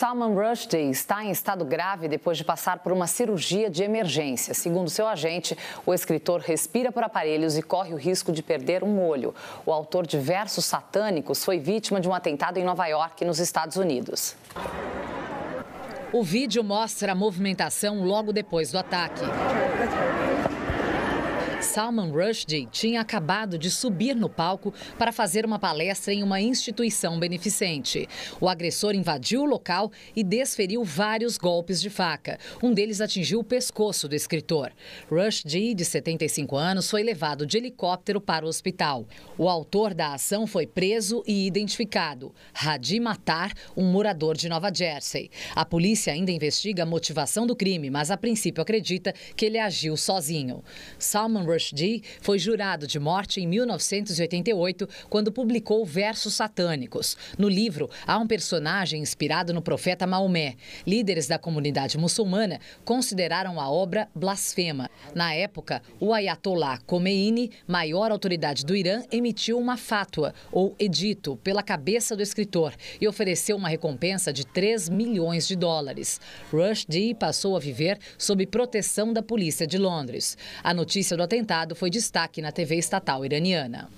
Salman Rushdie está em estado grave depois de passar por uma cirurgia de emergência. Segundo seu agente, o escritor respira por aparelhos e corre o risco de perder um olho. O autor de versos satânicos foi vítima de um atentado em Nova York, nos Estados Unidos. O vídeo mostra a movimentação logo depois do ataque. Salman Rushdie tinha acabado de subir no palco para fazer uma palestra em uma instituição beneficente. O agressor invadiu o local e desferiu vários golpes de faca. Um deles atingiu o pescoço do escritor. Rushdie, de 75 anos, foi levado de helicóptero para o hospital. O autor da ação foi preso e identificado. Hadi Matar, um morador de Nova Jersey. A polícia ainda investiga a motivação do crime, mas a princípio acredita que ele agiu sozinho. Salman Rushdie foi jurado de morte em 1988, quando publicou Versos Satânicos. No livro, há um personagem inspirado no profeta Maomé. Líderes da comunidade muçulmana consideraram a obra blasfema. Na época, o Ayatollah Khomeini, maior autoridade do Irã, emitiu uma fátua, ou edito, pela cabeça do escritor e ofereceu uma recompensa de 3 milhões de dólares. Rushdie passou a viver sob proteção da polícia de Londres. A notícia do atendimento atentado foi destaque na TV estatal iraniana.